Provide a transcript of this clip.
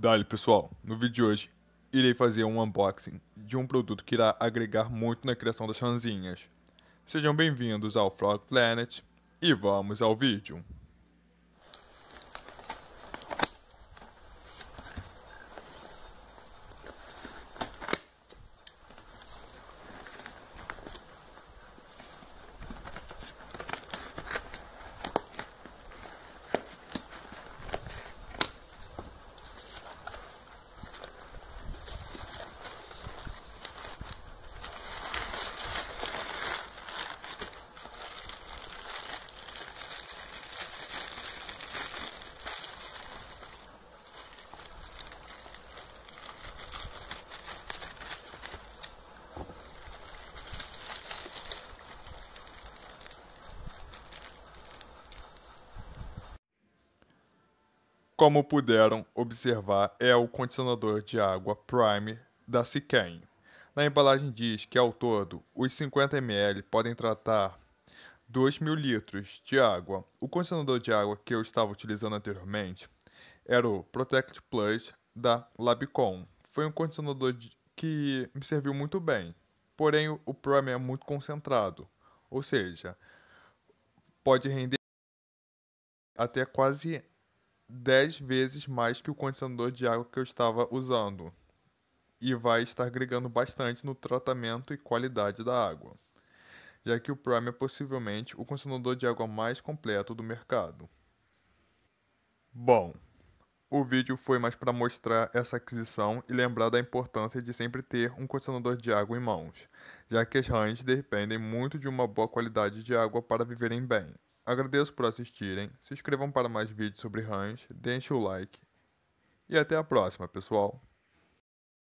Dale pessoal, no vídeo de hoje irei fazer um unboxing de um produto que irá agregar muito na criação das ranzinhas. Sejam bem-vindos ao Frog Planet e vamos ao vídeo. Como puderam observar, é o condicionador de água Prime da Siquem. Na embalagem diz que ao todo os 50 ml podem tratar 2 mil litros de água. O condicionador de água que eu estava utilizando anteriormente era o Protect Plus da Labicon. Foi um condicionador que me serviu muito bem, porém o Prime é muito concentrado, ou seja, pode render até quase 10 vezes mais que o condicionador de água que eu estava usando e vai estar agregando bastante no tratamento e qualidade da água, já que o Prime é possivelmente o condicionador de água mais completo do mercado. Bom, o vídeo foi mais para mostrar essa aquisição e lembrar da importância de sempre ter um condicionador de água em mãos, já que as rãs dependem muito de uma boa qualidade de água para viverem bem. Agradeço por assistirem, se inscrevam para mais vídeos sobre rãs, deixem o like e até a próxima, pessoal!